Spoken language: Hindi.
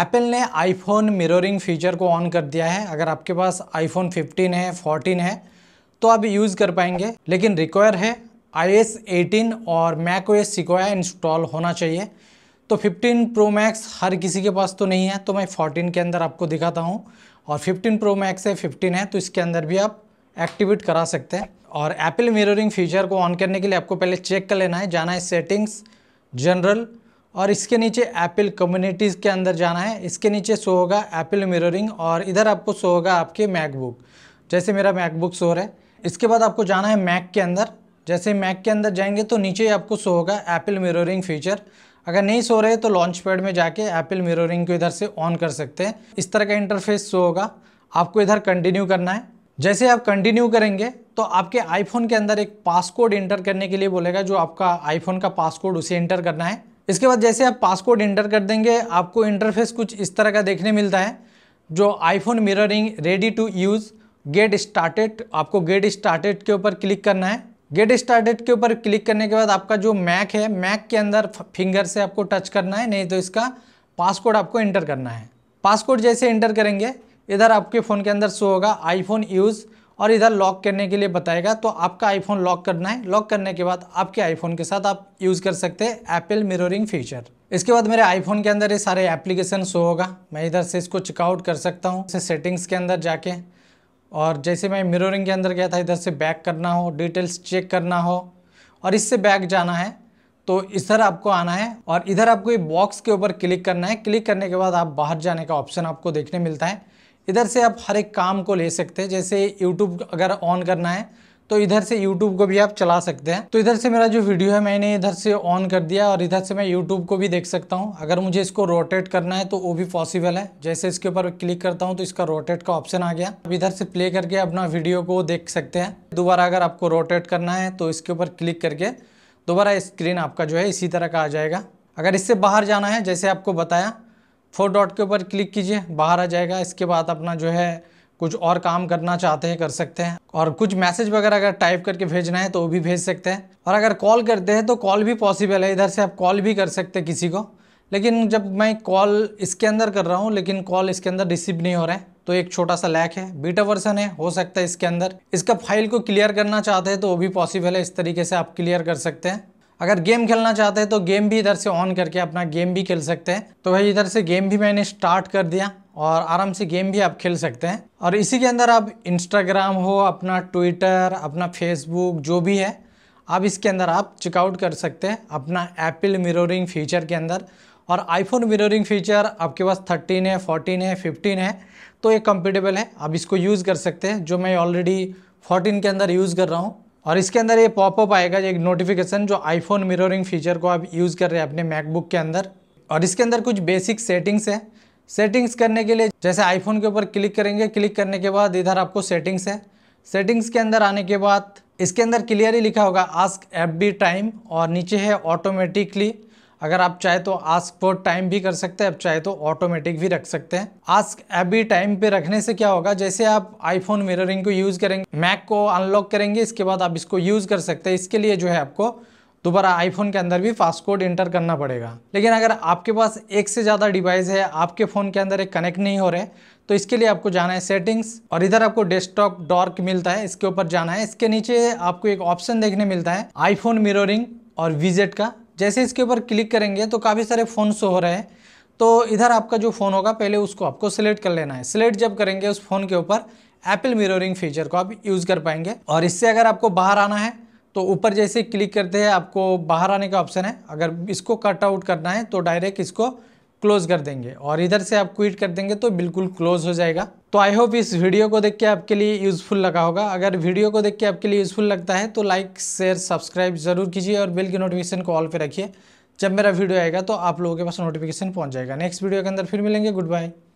एप्पल ने आईफोन मिररिंग फीचर को ऑन कर दिया है अगर आपके पास आईफोन 15 है 14 है तो आप यूज़ कर पाएंगे लेकिन रिक्वायर है आई 18 और macOS Sequoia install होना चाहिए तो 15 प्रो मैक्स हर किसी के पास तो नहीं है तो मैं 14 के अंदर आपको दिखाता हूँ और 15 प्रो मैक्स है 15 है तो इसके अंदर भी आप एक्टिवेट करा सकते हैं और एप्पल मिररिंग फीचर को ऑन करने के लिए आपको पहले चेक कर लेना है जाना है सेटिंग्स जनरल और इसके नीचे एप्पल कम्युनिटीज़ के अंदर जाना है इसके नीचे सो होगा एप्पल मिररिंग और इधर आपको सो होगा आपके मैकबुक जैसे मेरा मैकबुक सो रहा है इसके बाद आपको जाना है मैक के अंदर जैसे मैक के अंदर जाएंगे तो नीचे आपको सो होगा एप्पल मिररिंग फीचर अगर नहीं सो रहे तो लॉन्च पैड में जाके एप्पल मिररिंग को इधर से ऑन कर सकते हैं इस तरह का इंटरफेस शो होगा आपको इधर कंटिन्यू करना है जैसे आप कंटिन्यू करेंगे तो आपके आईफोन के अंदर एक पासकोड इंटर करने के लिए बोलेगा जो आपका आईफोन का पासकोड उसे इंटर करना है इसके बाद जैसे आप पासकोड इंटर कर देंगे आपको इंटरफेस कुछ इस तरह का देखने मिलता है जो iPhone mirroring ready to use get started आपको गेट स्टार्टेड के ऊपर क्लिक करना है गेट स्टार्टेड के ऊपर क्लिक करने के बाद आपका जो मैक है मैक के अंदर फिंगर से आपको टच करना है नहीं तो इसका पासकोड आपको इंटर करना है पासकोड जैसे इंटर करेंगे इधर आपके फ़ोन के अंदर शो होगा आईफोन यूज़ और इधर लॉक करने के लिए बताएगा तो आपका आईफोन लॉक करना है लॉक करने के बाद आपके आईफोन के साथ आप यूज़ कर सकते हैं एप्पल मिररिंग फीचर इसके बाद मेरे आईफोन के अंदर ये सारे एप्लीकेशन शो होगा मैं इधर से इसको चेकआउट कर सकता हूँ इसे सेटिंग्स के अंदर जाके और जैसे मैं मिररिंग के अंदर गया था इधर से बैक करना हो डिटेल्स चेक करना हो और इससे बैक जाना है तो इधर आपको आना है और इधर आपको ये बॉक्स के ऊपर क्लिक करना है क्लिक करने के बाद आप बाहर जाने का ऑप्शन आपको देखने मिलता है इधर से आप हर एक काम को ले सकते हैं जैसे यूट्यूब अगर ऑन करना है तो इधर से यूट्यूब को भी आप चला सकते हैं तो इधर से मेरा जो वीडियो है मैंने इधर से ऑन कर दिया और इधर से मैं यूट्यूब को भी देख सकता हूँ अगर मुझे इसको रोटेट करना है तो वो भी पॉसिबल है जैसे इसके ऊपर क्लिक करता हूँ तो इसका रोटेट का ऑप्शन आ गया अब इधर से प्ले करके अपना वीडियो को देख सकते हैं दोबारा अगर आपको रोटेट करना है तो इसके ऊपर क्लिक करके दोबारा स्क्रीन आपका जो है इसी तरह का आ जाएगा अगर इससे बाहर जाना है जैसे आपको बताया फोर डॉट के ऊपर क्लिक कीजिए बाहर आ जाएगा इसके बाद अपना जो है कुछ और काम करना चाहते हैं कर सकते हैं और कुछ मैसेज वगैरह अगर टाइप करके भेजना है तो वो भी भेज सकते हैं और अगर कॉल करते हैं तो कॉल भी पॉसिबल है इधर से आप कॉल भी कर सकते हैं किसी को लेकिन जब मैं कॉल इसके अंदर कर रहा हूँ लेकिन कॉल इसके अंदर रिसीव नहीं हो रहा है तो एक छोटा सा लैक है बीटा वर्सन है हो सकता है इसके अंदर इसका फाइल को क्लियर करना चाहते हैं तो वो भी पॉसिबल है इस तरीके से आप क्लियर कर सकते हैं अगर गेम खेलना चाहते हैं तो गेम भी इधर से ऑन करके अपना गेम भी खेल सकते हैं तो भाई इधर से गेम भी मैंने स्टार्ट कर दिया और आराम से गेम भी आप खेल सकते हैं और इसी के अंदर आप इंस्टाग्राम हो अपना ट्विटर अपना फेसबुक जो भी है आप इसके अंदर आप चेकआउट कर सकते हैं अपना एप्पल मिररिंग फीचर के अंदर और आईफोन मिररिंग फीचर आपके पास 13 है 14 है 15 है तो ये कंपेटेबल है आप इसको यूज़ कर सकते हैं जो मैं ऑलरेडी 14 के अंदर यूज़ कर रहा हूँ और इसके अंदर ये पॉपअप आएगा एक नोटिफिकेशन जो आईफोन मिररिंग फीचर को आप यूज़ कर रहे हैं अपने मैकबुक के अंदर और इसके अंदर कुछ बेसिक सेटिंग्स है सेटिंग्स करने के लिए जैसे आईफोन के ऊपर क्लिक करेंगे क्लिक करने के बाद इधर आपको सेटिंग्स है सेटिंग्स के अंदर आने के बाद इसके अंदर क्लियरली लिखा होगा आस्क एफ बी टाइम और नीचे है ऑटोमेटिकली अगर आप चाहे तो आस्क फॉर टाइम भी कर सकते हैं आप चाहे तो ऑटोमेटिक भी रख सकते हैं आस्क अभी टाइम पे रखने से क्या होगा जैसे आप आईफोन मिररिंग को यूज़ करेंगे मैक को अनलॉक करेंगे इसके बाद आप इसको यूज़ कर सकते हैं इसके लिए जो है आपको दोबारा आईफोन के अंदर भी फास्ट कोड इंटर करना पड़ेगा लेकिन अगर आपके पास एक से ज़्यादा डिवाइस है आपके फ़ोन के अंदर एक कनेक्ट नहीं हो रहे तो इसके लिए आपको जाना है सेटिंग्स और इधर आपको डेस्कटॉप डॉर्क मिलता है इसके ऊपर जाना है इसके नीचे आपको एक ऑप्शन देखने मिलता है आईफोन मिररिंग और विजेट का जैसे इसके ऊपर क्लिक करेंगे तो काफ़ी सारे फ़ोन शो हो रहे हैं तो इधर आपका जो फ़ोन होगा पहले उसको आपको सिलेक्ट कर लेना है सिलेक्ट जब करेंगे उस फ़ोन के ऊपर एप्पल मिररिंग फीचर को आप यूज़ कर पाएंगे और इससे अगर आपको बाहर आना है तो ऊपर जैसे क्लिक करते हैं आपको बाहर आने का ऑप्शन है अगर इसको कट आउट करना है तो डायरेक्ट इसको क्लोज कर देंगे और इधर से आप क्विट कर देंगे तो बिल्कुल क्लोज हो जाएगा तो आई होप इस वीडियो को देख के आपके लिए यूजफुल लगा होगा अगर वीडियो को देख के आपके लिए यूजफुल लगता है तो लाइक शेयर सब्सक्राइब जरूर कीजिए और बिल की नोटिफिकेशन को ऑल पे रखिए जब मेरा वीडियो आएगा तो आप लोगों के पास नोटिफिकेशन पहुंच जाएगा नेक्स्ट वीडियो के अंदर फिर मिलेंगे गुड बाय